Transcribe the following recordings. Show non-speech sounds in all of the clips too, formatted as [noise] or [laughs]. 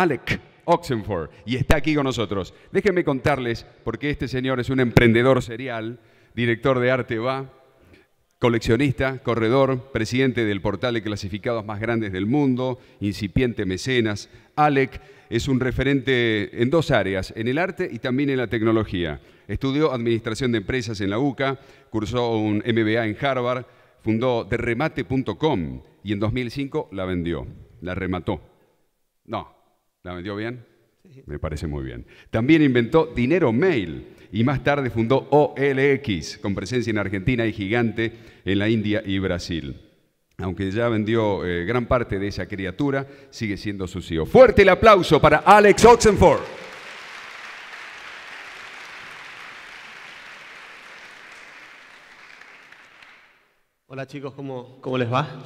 Alec Oxenford y está aquí con nosotros. Déjenme contarles, porque este señor es un emprendedor serial, director de Arte Va, coleccionista, corredor, presidente del portal de clasificados más grandes del mundo, incipiente mecenas. Alec es un referente en dos áreas, en el arte y también en la tecnología. Estudió Administración de Empresas en la UCA, cursó un MBA en Harvard, fundó derremate.com y en 2005 la vendió, la remató. No, ¿La vendió bien? Sí. Me parece muy bien. También inventó Dinero Mail y más tarde fundó OLX, con presencia en Argentina y gigante en la India y Brasil. Aunque ya vendió eh, gran parte de esa criatura, sigue siendo su CEO. Fuerte el aplauso para Alex Oxenford. Hola chicos, ¿cómo, les va?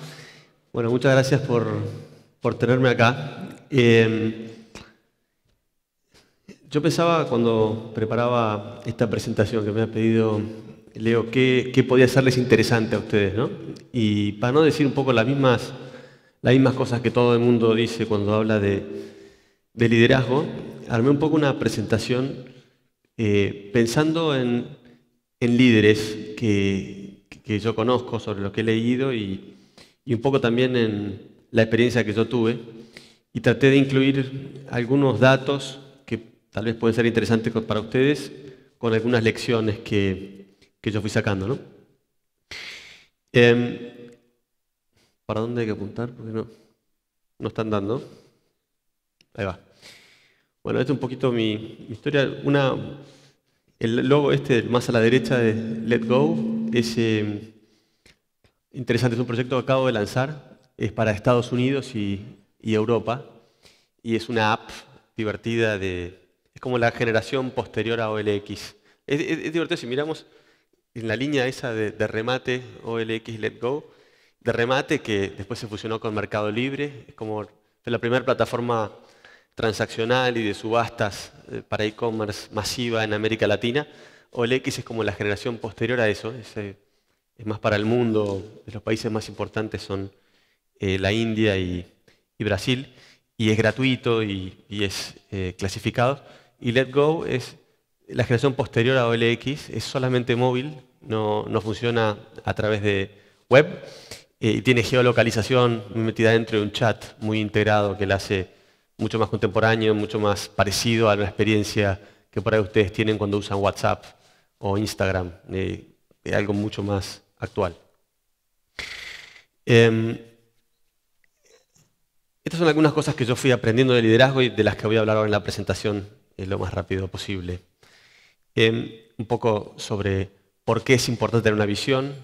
Bueno, muchas gracias por tenerme acá. Em, yo pensaba cuando preparaba esta presentación que me ha pedido Leo, ¿qué, podía hacerles interesante a ustedes? ¿no? Y para no decir un poco las mismas, las mismas cosas que todo el mundo dice cuando habla de, liderazgo, armé un poco una presentación eh, pensando en, líderes que, yo conozco, sobre lo que he leído y un poco también en la experiencia que yo tuve y traté de incluir algunos datos que tal vez pueden ser interesantes para ustedes con algunas lecciones que, yo fui sacando. ¿no? Em, ¿Para dónde hay que apuntar? Porque no, no están dando. Ahí va. Bueno, esto es un poquito mi, historia. Una, el logo este más a la derecha de Let Go es em, interesante, es un proyecto que acabo de lanzar. Es para Estados Unidos y y Europa. Y es una app divertida de... Es como la generación posterior a OLX. Es, divertido si miramos en la línea esa de, remate OLX Let Go, de remate que después se fusionó con Mercado Libre, es como la primera plataforma transaccional y de subastas eh, para e-commerce masiva en América Latina. OLX es como la generación posterior a eso, es, más para el mundo, los países más importantes son eh, la India y, y Brasil, y es gratuito y, es eh, clasificado. Y Let Go es la generación posterior a OLX, es solamente móvil, no, funciona a través de web, eh, y tiene geolocalización metida dentro de un chat muy integrado que la hace mucho más contemporáneo, mucho más parecido a la experiencia que por ahí ustedes tienen cuando usan WhatsApp o Instagram, eh, algo mucho más actual. Em, estas son algunas cosas que yo fui aprendiendo de liderazgo y de las que voy a hablar ahora en la presentación eh, lo más rápido posible. Em, un poco sobre por qué es importante tener una visión,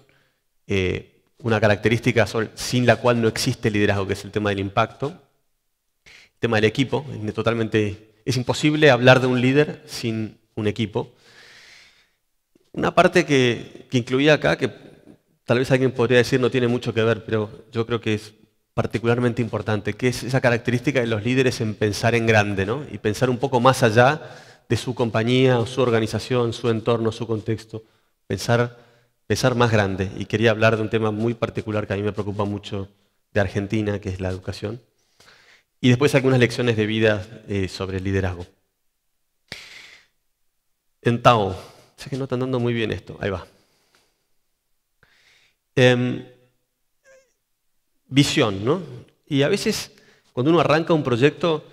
eh, una característica sin la cual no existe liderazgo, que es el tema del impacto, el tema del equipo. Es totalmente, es imposible hablar de un líder sin un equipo. Una parte que, que incluía acá, que tal vez alguien podría decir no tiene mucho que ver, pero yo creo que es particularmente importante, que es esa característica de los líderes en pensar en grande ¿no? y pensar un poco más allá de su compañía, su organización, su entorno, su contexto. Pensar, pensar más grande. Y quería hablar de un tema muy particular que a mí me preocupa mucho de Argentina, que es la educación. Y después algunas lecciones de vida eh, sobre el liderazgo. En Tao, sé que no está andando muy bien esto, ahí va. Em, visión, ¿no? Y a veces cuando uno arranca un proyecto,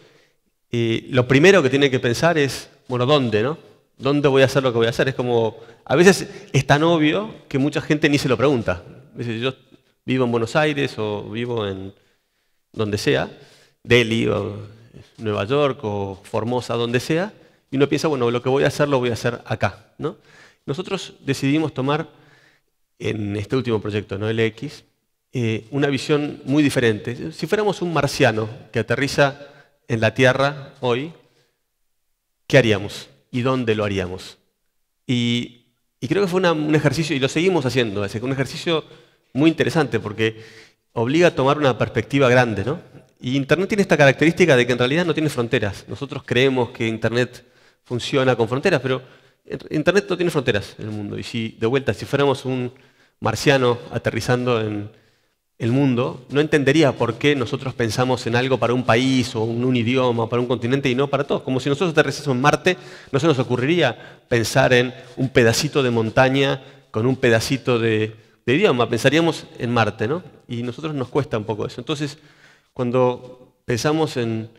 eh, lo primero que tiene que pensar es, bueno, ¿dónde, no? ¿Dónde voy a hacer lo que voy a hacer? Es como, a veces es tan obvio que mucha gente ni se lo pregunta. Veces, yo vivo en Buenos Aires o vivo en donde sea, Delhi o Nueva York o Formosa, donde sea, y uno piensa, bueno, lo que voy a hacer lo voy a hacer acá, ¿no? Nosotros decidimos tomar en este último proyecto, ¿no? X eh, una visión muy diferente. Si fuéramos un marciano que aterriza en la Tierra hoy, ¿qué haríamos? ¿Y dónde lo haríamos? Y, creo que fue un ejercicio, y lo seguimos haciendo, es un ejercicio muy interesante porque obliga a tomar una perspectiva grande. Y Internet tiene esta característica de que en realidad no tiene fronteras. Nosotros creemos que Internet funciona con fronteras, pero Internet no tiene fronteras en el mundo. Y si, de vuelta, si fuéramos un marciano aterrizando en, el mundo no entendería por qué nosotros pensamos en algo para un país o un, idioma o para un continente y no para todos. Como si nosotros aterrizásemos en Marte, no se nos ocurriría pensar en un pedacito de montaña con un pedacito de, idioma. Pensaríamos en Marte, ¿no? Y a nosotros nos cuesta un poco eso. Entonces, cuando pensamos en,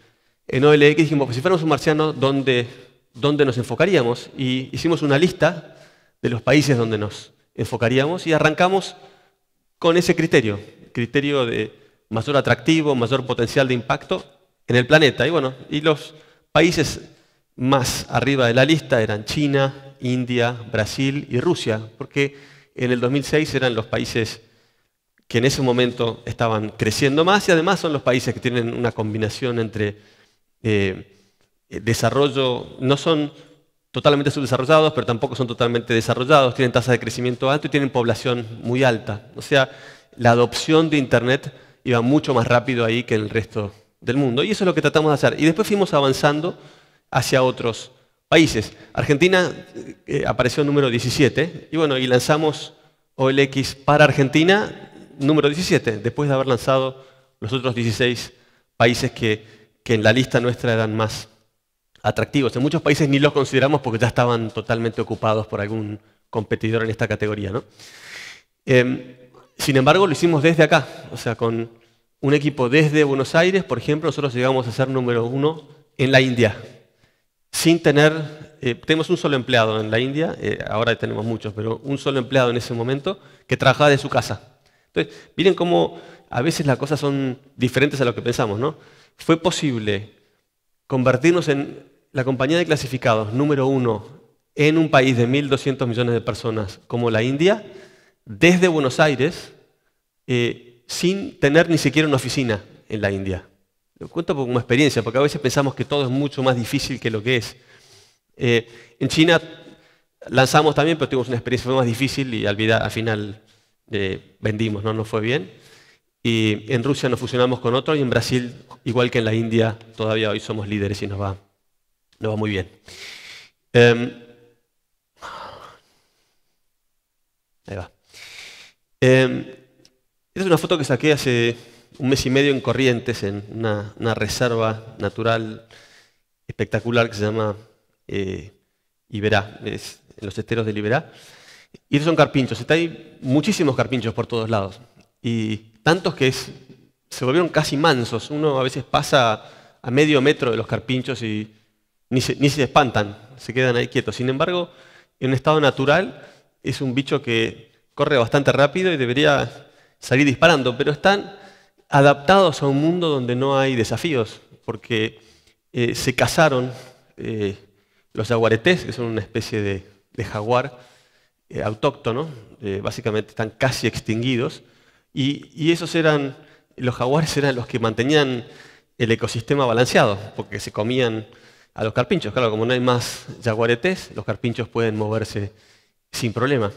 OLX, dijimos, pues si fuéramos un marciano, ¿dónde, ¿dónde nos enfocaríamos? Y hicimos una lista de los países donde nos enfocaríamos y arrancamos con ese criterio criterio de mayor atractivo, mayor potencial de impacto en el planeta. Y bueno, y los países más arriba de la lista eran China, India, Brasil y Rusia, porque en el 2006 eran los países que en ese momento estaban creciendo más y además son los países que tienen una combinación entre eh, desarrollo, no son totalmente subdesarrollados, pero tampoco son totalmente desarrollados, tienen tasas de crecimiento alto y tienen población muy alta. O sea, la adopción de Internet iba mucho más rápido ahí que en el resto del mundo. Y eso es lo que tratamos de hacer. Y después fuimos avanzando hacia otros países. Argentina eh, eh, apareció número 17 y bueno, y lanzamos OLX para Argentina número 17, después de haber lanzado los otros 16 países que, en la lista nuestra eran más atractivos. En muchos países ni los consideramos porque ya estaban totalmente ocupados por algún competidor en esta categoría. ¿no? Em, sin embargo, lo hicimos desde acá, o sea, con un equipo desde Buenos Aires, por ejemplo, nosotros llegamos a ser número uno en la India, sin tener, eh, tenemos un solo empleado en la India, eh, ahora tenemos muchos, pero un solo empleado en ese momento que trabajaba de su casa. Entonces, miren cómo a veces las cosas son diferentes a lo que pensamos, ¿no? Fue posible convertirnos en la compañía de clasificados número uno en un país de 1.200 millones de personas como la India, desde Buenos Aires eh, sin tener ni siquiera una oficina en la India. Lo cuento como experiencia, porque a veces pensamos que todo es mucho más difícil que lo que es. Eh, en China lanzamos también, pero tuvimos una experiencia más difícil y al, final eh, vendimos, ¿no? no fue bien. Y en Rusia nos fusionamos con otro y en Brasil, igual que en la India, todavía hoy somos líderes y nos va, nos va muy bien. Em, ahí va esta em, es una foto que saqué hace un mes y medio en Corrientes, en una, reserva natural espectacular que se llama eh, Iberá, en los esteros del Iberá. Y esos son carpinchos. Está hay muchísimos carpinchos por todos lados. Y tantos que se volvieron casi mansos. Uno a veces pasa a medio metro de los carpinchos y ni se, ni se espantan, se quedan ahí quietos. Sin embargo, en un estado natural es un bicho que corre bastante rápido y debería salir disparando, pero están adaptados a un mundo donde no hay desafíos, porque eh, se cazaron eh, los jaguaretés, que son una especie de, jaguar eh, autóctono, básicamente están casi extinguidos, y, esos eran, los jaguares eran los que mantenían el ecosistema balanceado, porque se comían a los carpinchos. Claro, como no hay más jaguaretés, los carpinchos pueden moverse sin problema.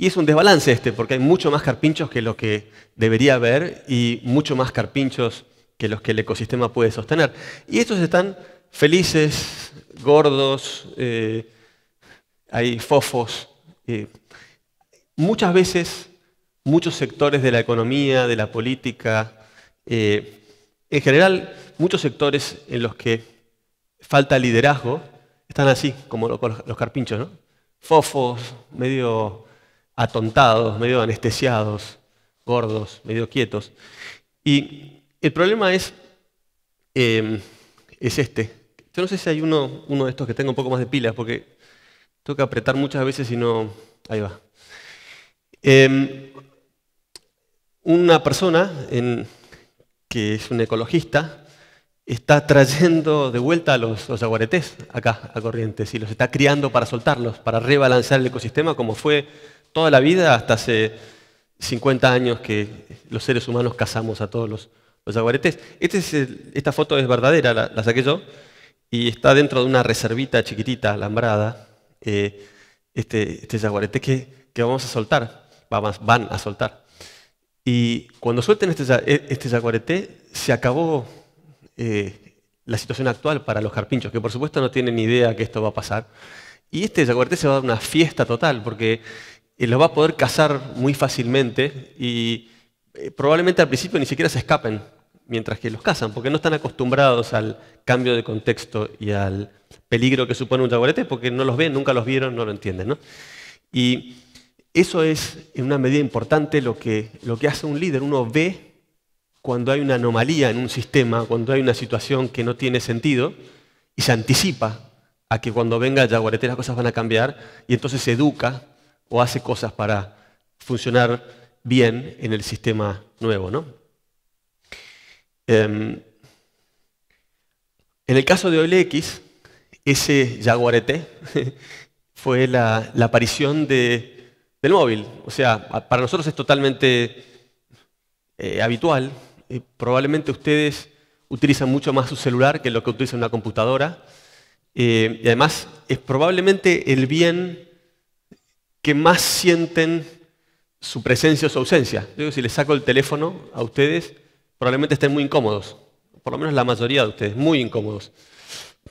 Y es un desbalance este, porque hay mucho más carpinchos que lo que debería haber y mucho más carpinchos que los que el ecosistema puede sostener. Y estos están felices, gordos, eh, hay fofos. Eh. Muchas veces muchos sectores de la economía, de la política, eh, en general muchos sectores en los que falta liderazgo, están así, como los carpinchos, ¿no? Fofos, medio atontados, medio anestesiados, gordos, medio quietos. Y el problema es, em, es este. Yo no sé si hay uno, uno de estos que tenga un poco más de pilas, porque tengo que apretar muchas veces y no... Ahí va. Em, una persona que es un ecologista está trayendo de vuelta a los, aguaretes acá a Corrientes y los está criando para soltarlos, para rebalancear el ecosistema como fue toda la vida, hasta hace 50 años que los seres humanos cazamos a todos los, los este es esta foto es verdadera, la, saqué yo, y está dentro de una reservita chiquitita, alambrada, eh, este, este que, que, vamos a soltar, van a soltar. Y cuando suelten este, e, este se acabó eh, la situación actual para los carpinchos, que por supuesto no tienen idea que esto va a pasar. Y este jaguarete se va a dar una fiesta total, porque y los va a poder cazar muy fácilmente y eh, probablemente al principio ni siquiera se escapen mientras que los cazan, porque no están acostumbrados al cambio de contexto y al peligro que supone un jaguarete, porque no los ven, nunca los vieron, no lo entienden. Y eso es, en una medida importante, lo que, lo que hace un líder. Uno ve cuando hay una anomalía en un sistema, cuando hay una situación que no tiene sentido, y se anticipa a que cuando venga el jaguarete las cosas van a cambiar, y entonces se educa o hace cosas para funcionar bien en el sistema nuevo. ¿no? Em, en el caso de OLX, ese jaguarete [laughs] fue la, aparición del móvil. O sea, para nosotros es totalmente eh, habitual. Eh, probablemente ustedes utilizan mucho más su celular que lo que utiliza una computadora. Eh, y además es probablemente el bien que más sienten su presencia o su ausencia. si les saco el teléfono a ustedes, probablemente estén muy incómodos, por lo menos la mayoría de ustedes, muy incómodos.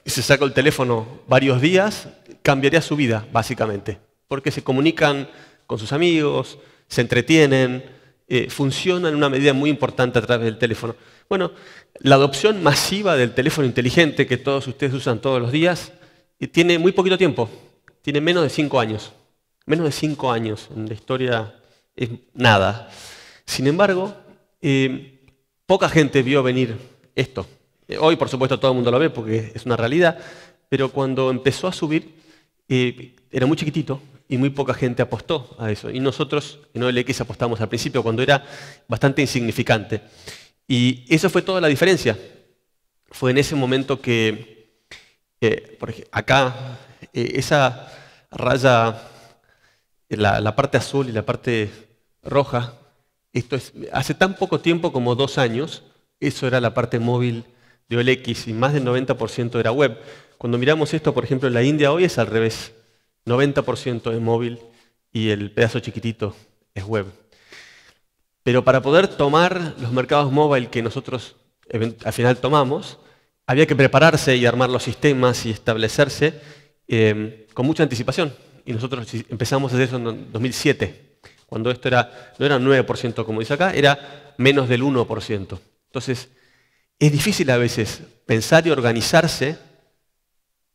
Si se saco el teléfono varios días, cambiaría su vida, básicamente, porque se comunican con sus amigos, se entretienen, eh, funcionan en una medida muy importante a través del teléfono. Bueno, la adopción masiva del teléfono inteligente que todos ustedes usan todos los días, eh, tiene muy poquito tiempo, tiene menos de cinco años menos de cinco años en la historia es nada. Sin embargo, eh, poca gente vio venir esto. Eh, hoy, por supuesto, todo el mundo lo ve porque es una realidad, pero cuando empezó a subir, eh, era muy chiquitito y muy poca gente apostó a eso. Y nosotros en OLX apostamos al principio cuando era bastante insignificante. Y eso fue toda la diferencia. Fue en ese momento que, por acá, esa raya la, parte azul y la parte roja, esto es, hace tan poco tiempo como dos años, eso era la parte móvil de OLX y más del 90% era web. Cuando miramos esto, por ejemplo, en la India hoy es al revés, 90% es móvil y el pedazo chiquitito es web. Pero para poder tomar los mercados móvil que nosotros al final tomamos, había que prepararse y armar los sistemas y establecerse eh, con mucha anticipación y nosotros empezamos a hacer eso en 2007, cuando esto era, no era 9% como dice acá, era menos del 1%. Entonces, es difícil a veces pensar y organizarse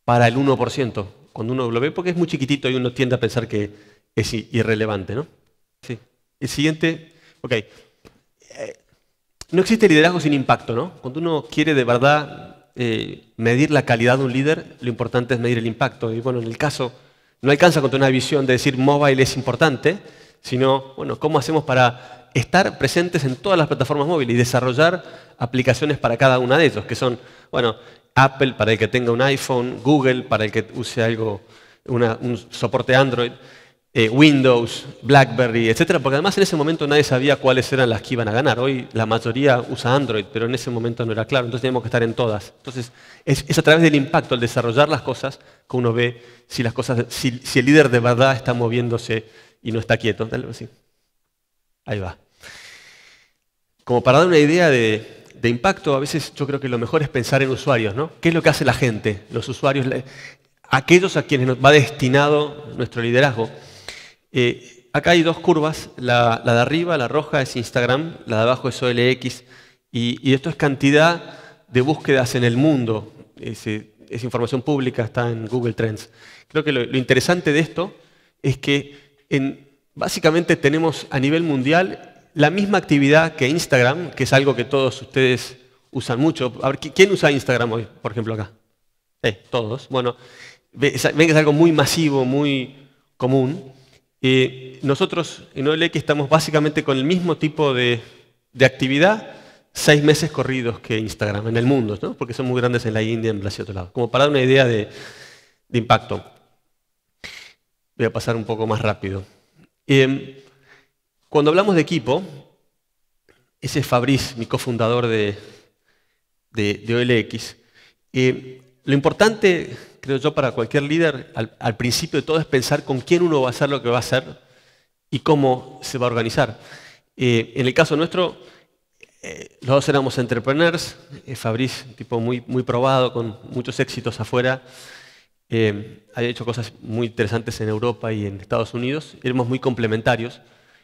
para el 1%, cuando uno lo ve, porque es muy chiquitito y uno tiende a pensar que es irrelevante, ¿no? Sí. El siguiente, ok. Eh, no existe liderazgo sin impacto, ¿no? Cuando uno quiere de verdad eh, medir la calidad de un líder, lo importante es medir el impacto. Y bueno, en el caso no alcanza con tener una visión de decir mobile es importante, sino, bueno, ¿cómo hacemos para estar presentes en todas las plataformas móviles y desarrollar aplicaciones para cada una de ellos? Que son, bueno, Apple para el que tenga un iPhone, Google para el que use algo, un soporte Android. Eh, Windows, BlackBerry, etcétera, porque además en ese momento nadie sabía cuáles eran las que iban a ganar. Hoy la mayoría usa Android, pero en ese momento no era claro, entonces teníamos que estar en todas. Entonces es, a través del impacto, al desarrollar las cosas, que uno ve si, las cosas, si, el líder de verdad está moviéndose y no está quieto. Dale, Ahí va. Como para dar una idea de, impacto, a veces yo creo que lo mejor es pensar en usuarios, ¿no? ¿Qué es lo que hace la gente? Los usuarios, aquellos a quienes nos va destinado nuestro liderazgo. Eh, acá hay dos curvas, la, de arriba, la roja es Instagram, la de abajo es OLX, y, esto es cantidad de búsquedas en el mundo. Es, eh, información pública, está en Google Trends. Creo que lo, interesante de esto es que básicamente tenemos a nivel mundial la misma actividad que Instagram, que es algo que todos ustedes usan mucho. A ver, ¿quién usa Instagram hoy, por ejemplo, acá? Eh, todos. Bueno, ven que es algo muy masivo, muy común nosotros en OLX estamos básicamente con el mismo tipo de, actividad seis meses corridos que Instagram en el mundo, porque son muy grandes en la India, en Brasil y otro lado, como para dar una idea de, impacto. Voy a pasar un poco más rápido. Em, cuando hablamos de equipo, ese es Fabriz, mi cofundador de, OLX, eh, lo importante creo yo, para cualquier líder, al, principio de todo es pensar con quién uno va a hacer lo que va a hacer y cómo se va a organizar. Eh, en el caso nuestro, eh, los dos éramos entrepreneurs, eh, Fabriz, un tipo muy, muy probado, con muchos éxitos afuera, había hecho cosas muy interesantes en Europa y en Estados Unidos, éramos muy complementarios.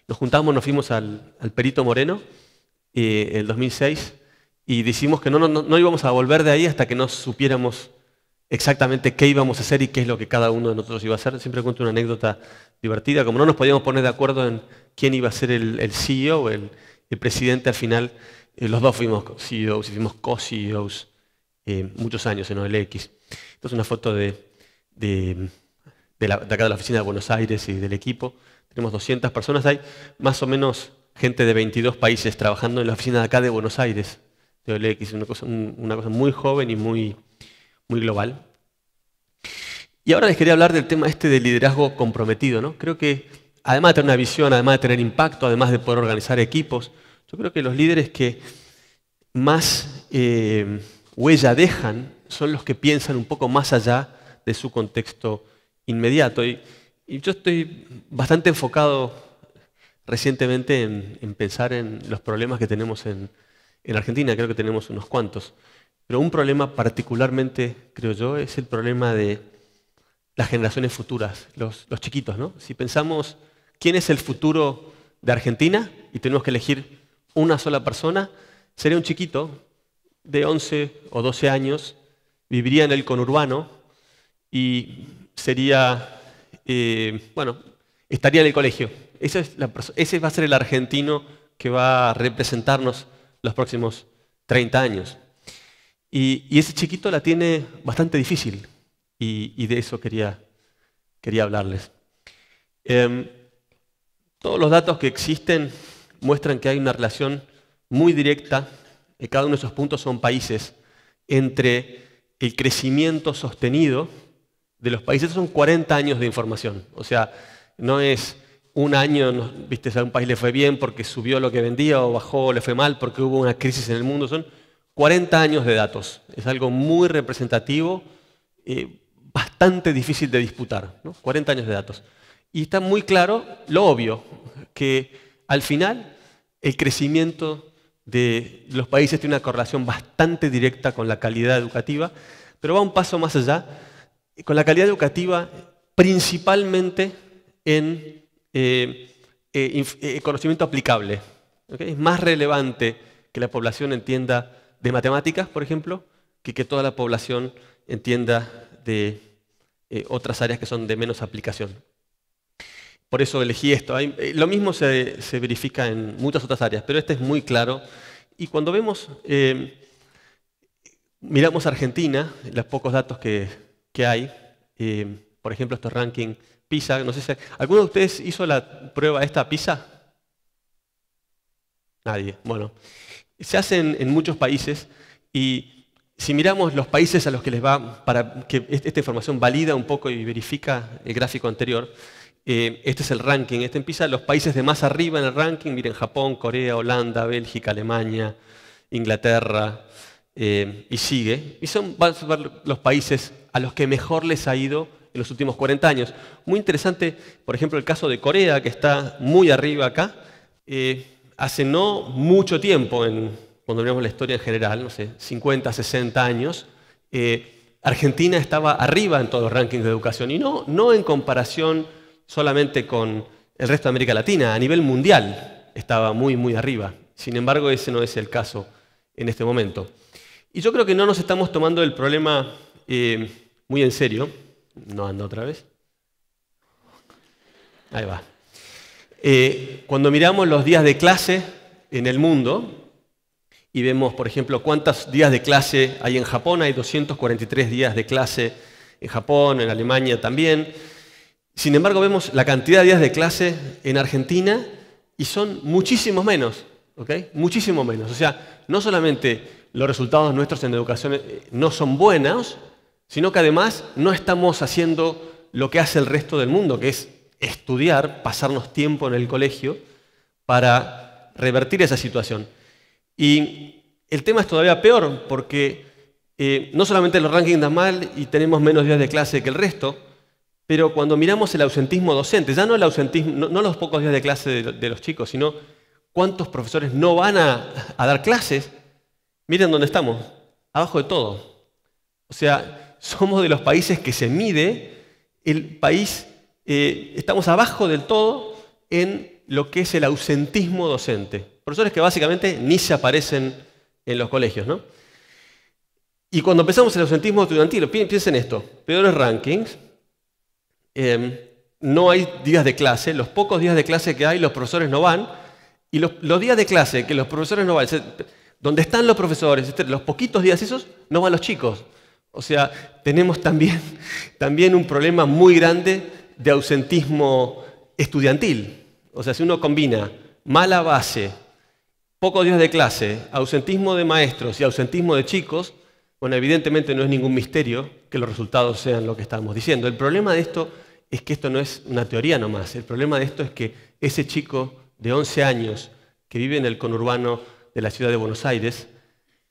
Nos juntamos, nos fuimos al, Perito Moreno, en el 2006, y decimos que no, no, no íbamos a volver de ahí hasta que no supiéramos exactamente qué íbamos a hacer y qué es lo que cada uno de nosotros iba a hacer. Siempre cuento una anécdota divertida. Como no nos podíamos poner de acuerdo en quién iba a ser el, CEO o el, presidente, al final eh, los dos fuimos CEOs y fuimos co-CEOs eh, muchos años en OLX. Esto es una foto de, acá de la oficina de Buenos Aires y del equipo. Tenemos 200 personas. Hay más o menos gente de 22 países trabajando en la oficina de acá de Buenos Aires, de OLX. Una una cosa muy joven y muy muy global. Y ahora les quería hablar del tema este de liderazgo comprometido. ¿no? Creo que además de tener una visión, además de tener impacto, además de poder organizar equipos, yo creo que los líderes que más eh, huella dejan son los que piensan un poco más allá de su contexto inmediato. Y, yo estoy bastante enfocado recientemente en, pensar en los problemas que tenemos en Argentina, creo que tenemos unos cuantos. Pero un problema particularmente, creo yo, es el problema de las generaciones futuras, los, chiquitos, ¿no? Si pensamos quién es el futuro de Argentina y tenemos que elegir una sola persona, sería un chiquito de 11 o 12 años, viviría en el conurbano y sería, eh, bueno, estaría en el colegio. ese va a ser el argentino que va a representarnos los próximos 30 años. Y, ese chiquito la tiene bastante difícil. Y, de eso quería, hablarles. Em, todos los datos que existen muestran que hay una relación muy directa, en cada uno de esos puntos son países, entre el crecimiento sostenido de los países. Son 40 años de información. O sea, no es un año, viste, a un país le fue bien porque subió lo que vendía o bajó, le fue mal porque hubo una crisis en el mundo. Son 40 años de datos. Es algo muy representativo, bastante difícil de disputar, 40 años de datos. Y está muy claro lo obvio, que al final el crecimiento de los países tiene una correlación bastante directa con la calidad educativa, pero va un paso más allá, con la calidad educativa principalmente en eh, eh, eh, conocimiento aplicable. Es más relevante que la población entienda de matemáticas, por ejemplo, que que toda la población entienda de eh, otras áreas que son de menos aplicación. Por eso elegí esto. Eh, lo mismo se, verifica en muchas otras áreas, pero este es muy claro. Y cuando vemos, eh, miramos Argentina, los pocos datos que, hay, por ejemplo, este ranking PISA, no sé ¿Alguno de ustedes hizo la prueba esta PISA? Nadie, bueno se hacen en, muchos países y si miramos los países a los que les va, para que esta información valida un poco y verifica el gráfico anterior, eh, este es el ranking, este empieza los países de más arriba en el ranking, miren Japón, Corea, Holanda, Bélgica, Alemania, Inglaterra, eh, y sigue. Y son los países a los que mejor les ha ido en los últimos 40 años. Muy interesante, por ejemplo, el caso de Corea, que está muy arriba acá. Eh, hace no mucho tiempo, cuando vemos la historia en general, no sé, 50, 60 años, eh, Argentina estaba arriba en todos los rankings de educación, y no, no en comparación solamente con el resto de América Latina, a nivel mundial estaba muy, muy arriba. Sin embargo, ese no es el caso en este momento. Y yo creo que no nos estamos tomando el problema eh, muy en serio. No anda otra vez. Ahí va. Eh, cuando miramos los días de clase en el mundo y vemos, por ejemplo, cuántos días de clase hay en Japón, hay 243 días de clase en Japón, en Alemania también. Sin embargo, vemos la cantidad de días de clase en Argentina y son muchísimos menos, ¿ok? Muchísimo menos. O sea, no solamente los resultados nuestros en educación eh, no son buenos, sino que además no estamos haciendo lo que hace el resto del mundo, que es estudiar, pasarnos tiempo en el colegio para revertir esa situación. Y el tema es todavía peor porque eh, no solamente los rankings dan mal y tenemos menos días de clase que el resto, pero cuando miramos el ausentismo docente, ya no el ausentismo, no, los pocos días de clase de, los chicos, sino cuántos profesores no van a, a dar clases, miren dónde estamos, abajo de todo. O sea, somos de los países que se mide el país eh, estamos abajo del todo en lo que es el ausentismo docente. Profesores que básicamente ni se aparecen en los colegios, ¿no? Y cuando empezamos el ausentismo estudiantil, piensen esto, peores rankings, em, no hay días de clase, los pocos días de clase que hay los profesores no van, y los, días de clase que los profesores no van, donde están los profesores, este, los poquitos días esos, no van los chicos. O sea, tenemos también, [laughs] también un problema muy grande de ausentismo estudiantil. O sea, si uno combina mala base, pocos días de clase, ausentismo de maestros y ausentismo de chicos, bueno, evidentemente no es ningún misterio que los resultados sean lo que estamos diciendo. El problema de esto es que esto no es una teoría nomás. El problema de esto es que ese chico de 11 años que vive en el conurbano de la ciudad de Buenos Aires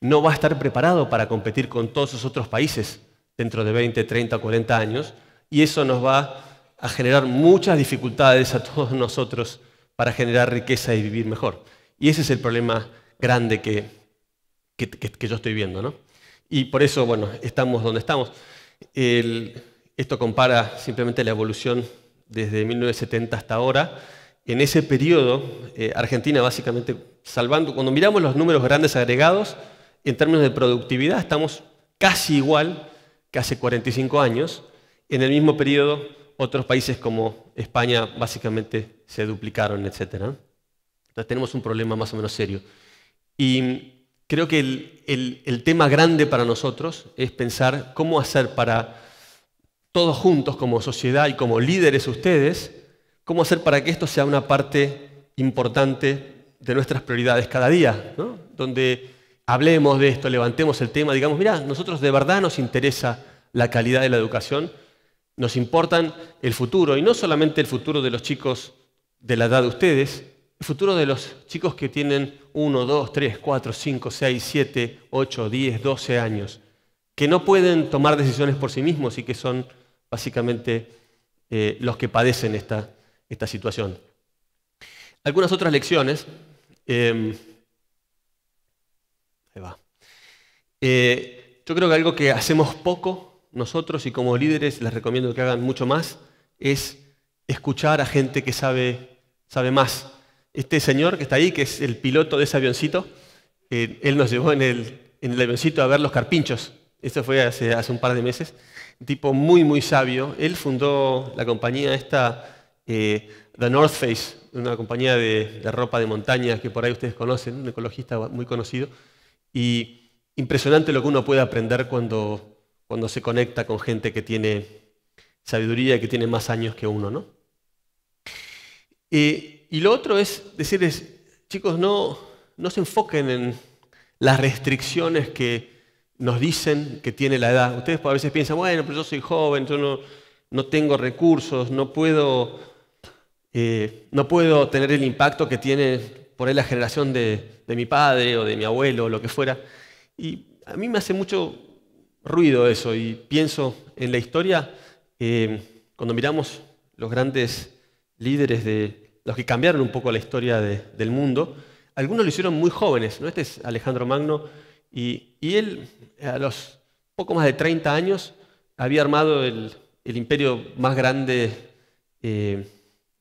no va a estar preparado para competir con todos esos otros países dentro de 20, 30, 40 años y eso nos va a generar muchas dificultades a todos nosotros para generar riqueza y vivir mejor. Y ese es el problema grande que, que, yo estoy viendo. Y por eso, bueno, estamos donde estamos. esto compara simplemente la evolución desde 1970 hasta ahora. En ese periodo, eh, Argentina básicamente salvando, cuando miramos los números grandes agregados, en términos de productividad estamos casi igual que hace 45 años, en el mismo periodo, otros países como España básicamente se duplicaron, etc. Entonces tenemos un problema más o menos serio. Y creo que el, el tema grande para nosotros es pensar cómo hacer para todos juntos como sociedad y como líderes ustedes, cómo hacer para que esto sea una parte importante de nuestras prioridades cada día, ¿no? donde hablemos de esto, levantemos el tema, digamos, mira, nosotros de verdad nos interesa la calidad de la educación nos importan el futuro, y no solamente el futuro de los chicos de la edad de ustedes, el futuro de los chicos que tienen 1, 2, 3, 4, 5, 6, 7, 8, 10, 12 años, que no pueden tomar decisiones por sí mismos y que son básicamente eh, los que padecen esta, situación. Algunas otras lecciones. Em, ahí va. Eh, yo creo que algo que hacemos poco nosotros y como líderes les recomiendo que hagan mucho más, es escuchar a gente que sabe, sabe más. Este señor que está ahí, que es el piloto de ese avioncito, eh, él nos llevó en el, en avioncito a ver los carpinchos. Esto fue hace, un par de meses. Un tipo muy, muy sabio. Él fundó la compañía esta, eh, The North Face, una compañía de, de, ropa de montaña que por ahí ustedes conocen, un ecologista muy conocido. Y impresionante lo que uno puede aprender cuando cuando se conecta con gente que tiene sabiduría y que tiene más años que uno, ¿no? y lo otro es decirles, chicos, no, se enfoquen en las restricciones que nos dicen que tiene la edad. Ustedes a veces piensan, bueno, pero yo soy joven, yo no, tengo recursos, no puedo, eh, no puedo tener el impacto que tiene por ahí la generación de, de mi padre o de mi abuelo o lo que fuera. Y a mí me hace mucho ruido eso y pienso en la historia, eh, cuando miramos los grandes líderes de los que cambiaron un poco la historia del mundo, algunos lo hicieron muy jóvenes, ¿no? este es Alejandro Magno, y, él a los poco más de 30 años había armado el, imperio más grande, eh,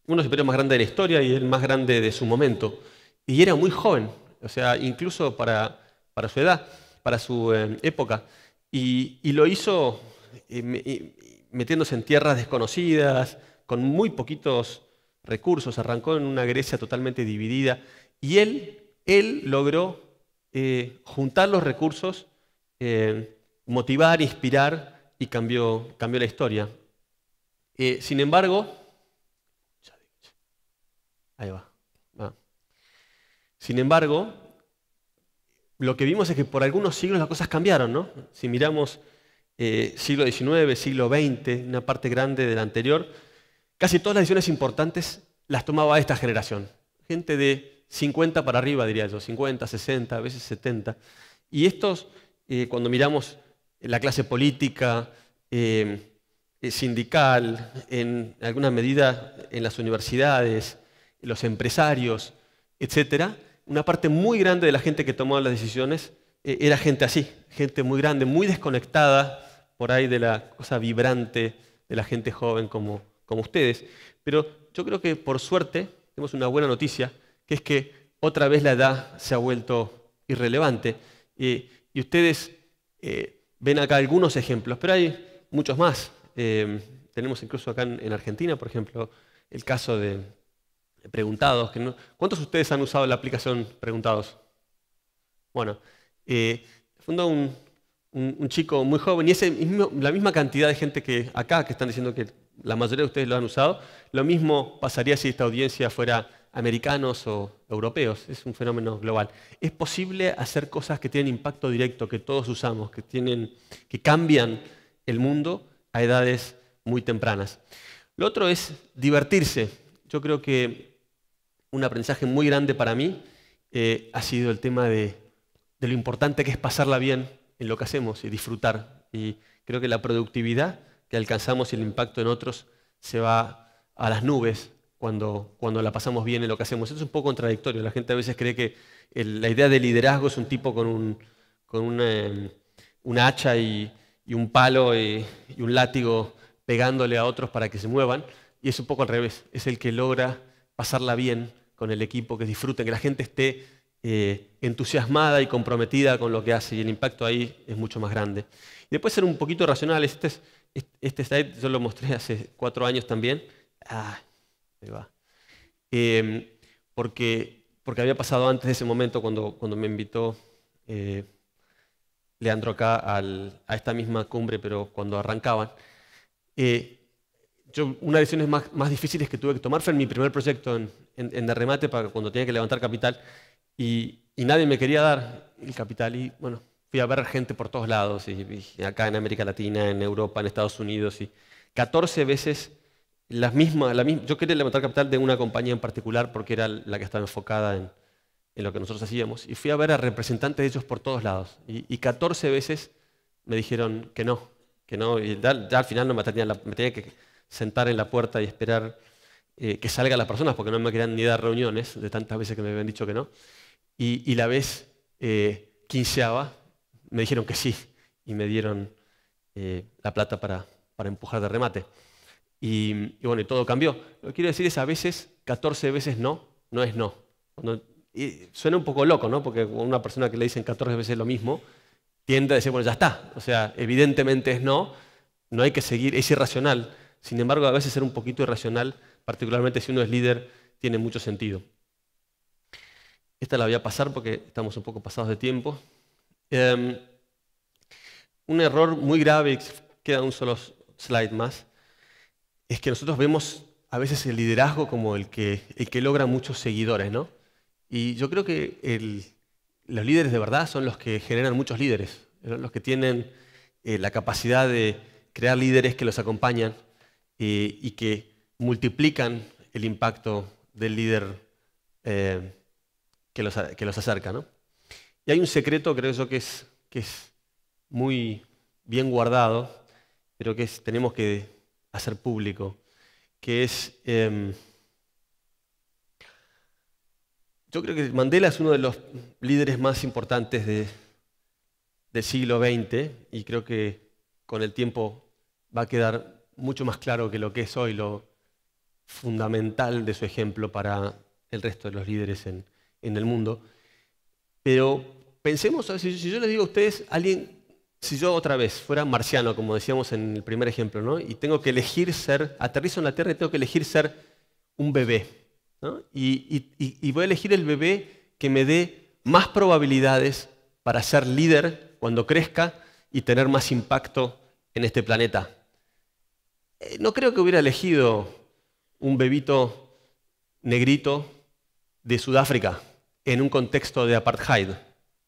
uno de los imperios más grandes de la historia y el más grande de su momento, y era muy joven, o sea, incluso para, para su edad, para su eh, época. Y, lo hizo eh, eh, metiéndose en tierras desconocidas, con muy poquitos recursos. Arrancó en una Grecia totalmente dividida. Y él, él logró eh, juntar los recursos, motivar, inspirar y cambió, cambió la historia. sin embargo, ahí va. Sin embargo, lo que vimos es que por algunos siglos las cosas cambiaron, ¿no? Si miramos eh, siglo XIX, siglo XX, una parte grande del anterior, casi todas las decisiones importantes las tomaba esta generación. Gente de 50 para arriba, diría yo, 50, 60, a veces 70. Y estos, eh, cuando miramos la clase política, eh, sindical, en alguna medida en las universidades, los empresarios, etcétera, una parte muy grande de la gente que tomaba las decisiones eh, era gente así, gente muy grande, muy desconectada por ahí de la cosa vibrante de la gente joven como, como ustedes. Pero yo creo que por suerte tenemos una buena noticia, que es que otra vez la edad se ha vuelto irrelevante. Eh, y ustedes eh, ven acá algunos ejemplos, pero hay muchos más. tenemos incluso acá en, Argentina, por ejemplo, el caso de Preguntados. Que ¿Cuántos de ustedes han usado la aplicación Preguntados? Bueno, eh, fundó un, chico muy joven y ese la misma cantidad de gente que acá, que están diciendo que la mayoría de ustedes lo han usado, lo mismo pasaría si esta audiencia fuera americanos o europeos, es un fenómeno global. Es posible hacer cosas que tienen impacto directo, que todos usamos, que, tienen, que cambian el mundo a edades muy tempranas. Lo otro es divertirse. Yo creo que un aprendizaje muy grande para mí eh, ha sido el tema de, lo importante que es pasarla bien en lo que hacemos y disfrutar. Y creo que la productividad que alcanzamos y el impacto en otros se va a las nubes cuando, cuando la pasamos bien en lo que hacemos. es un poco contradictorio. La gente a veces cree que la idea de liderazgo es un tipo con un, con una, hacha y, un palo eh, y un látigo pegándole a otros para que se muevan. Y es un poco al revés. Es el que logra pasarla bien con el equipo, que disfruten, que la gente esté eh, entusiasmada y comprometida con lo que hace y el impacto ahí es mucho más grande. Y después ser un poquito racional Este, este slide yo lo mostré hace cuatro años también. Ah, va. Em, porque, porque había pasado antes de ese momento cuando, cuando me invitó eh, Leandro acá a esta misma cumbre, pero cuando arrancaban. Eh, yo, una de las decisiones más, difíciles que tuve que tomar fue en mi primer proyecto en, de remate para cuando tenía que levantar capital y, nadie me quería dar el capital y bueno, fui a ver gente por todos lados, y, acá en América Latina, en Europa, en Estados Unidos y 14 veces las mismas, yo quería levantar capital de una compañía en particular porque era la que estaba enfocada en, lo que nosotros hacíamos y fui a ver a representantes de ellos por todos lados y, y 14 veces me dijeron que no, que no, y ya, al final no me me tenía que sentar en la puerta y esperar eh, que salgan las personas, porque no me querían ni dar reuniones, de tantas veces que me habían dicho que no. Y, la vez eh, quinceava, me dijeron que sí, y me dieron eh, la plata para, para, empujar de remate. Y, bueno, y todo cambió. Lo que quiero decir es, a veces, 14 veces no, no es no. suena un poco loco, ¿no? Porque una persona que le dicen 14 veces lo mismo, tiende a decir, bueno, ya está. O sea, evidentemente es no, no hay que seguir, es irracional sin embargo, a veces ser un poquito irracional, particularmente si uno es líder, tiene mucho sentido. Esta la voy a pasar porque estamos un poco pasados de tiempo. Em, un error muy grave, queda un solo slide más, es que nosotros vemos a veces el liderazgo como el que, el que logra muchos seguidores, ¿no? Y yo creo que los líderes de verdad son los que generan muchos líderes, los que tienen eh, la capacidad de crear líderes que los acompañan, eh, y que multiplican el impacto del líder eh, que, los, acerca. Y hay un secreto, creo yo, que es, que es muy bien guardado, pero que tenemos que hacer público, que es... Em, yo creo que Mandela es uno de los líderes más importantes del siglo XX y creo que con el tiempo va a quedar mucho más claro que lo que es hoy lo fundamental de su ejemplo para el resto de los líderes en, el mundo. Pero pensemos, si, yo les digo a ustedes, alguien, si yo otra vez fuera marciano, como decíamos en el primer ejemplo, ¿no? y tengo que elegir ser, aterrizo en la Tierra y tengo que elegir ser un bebé, y voy a elegir el bebé que me dé más probabilidades para ser líder cuando crezca y tener más impacto en este planeta. Eh, no creo que hubiera elegido un bebito negrito de Sudáfrica en un contexto de apartheid,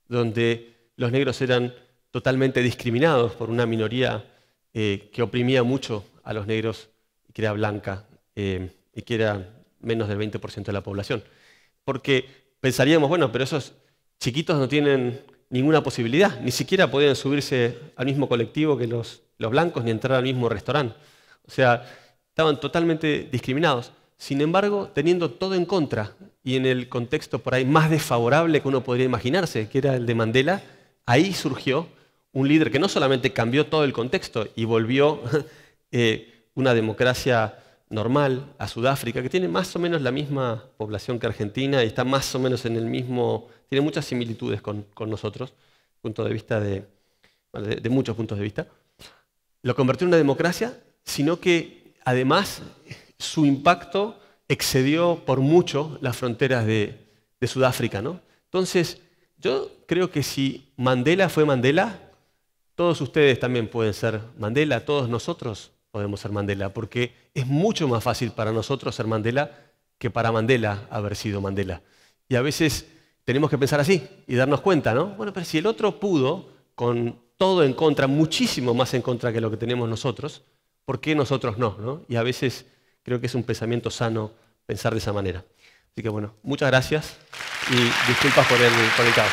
donde los negros eran totalmente discriminados por una minoría eh, que oprimía mucho a los negros, y que era blanca eh, y que era menos del 20% de la población. Porque pensaríamos, bueno, pero esos chiquitos no tienen ninguna posibilidad, ni siquiera podían subirse al mismo colectivo que los blancos ni entrar al mismo restaurante. O sea, estaban totalmente discriminados. Sin embargo, teniendo todo en contra y en el contexto por ahí más desfavorable que uno podría imaginarse, que era el de Mandela, ahí surgió un líder que no solamente cambió todo el contexto y volvió [laughs] eh, una democracia normal a Sudáfrica, que tiene más o menos la misma población que Argentina y está más o menos en el mismo, tiene muchas similitudes con, nosotros, punto de vista de, de muchos puntos de vista, lo convirtió en una democracia sino que además su impacto excedió por mucho las fronteras de, Sudáfrica. ¿no? Entonces, yo creo que si Mandela fue Mandela, todos ustedes también pueden ser Mandela, todos nosotros podemos ser Mandela, porque es mucho más fácil para nosotros ser Mandela que para Mandela haber sido Mandela. Y a veces tenemos que pensar así y darnos cuenta, ¿no? Bueno, pero si el otro pudo, con todo en contra, muchísimo más en contra que lo que tenemos nosotros, ¿Por qué nosotros no, Y a veces creo que es un pensamiento sano pensar de esa manera. Así que bueno, muchas gracias y disculpas por el, por el caos.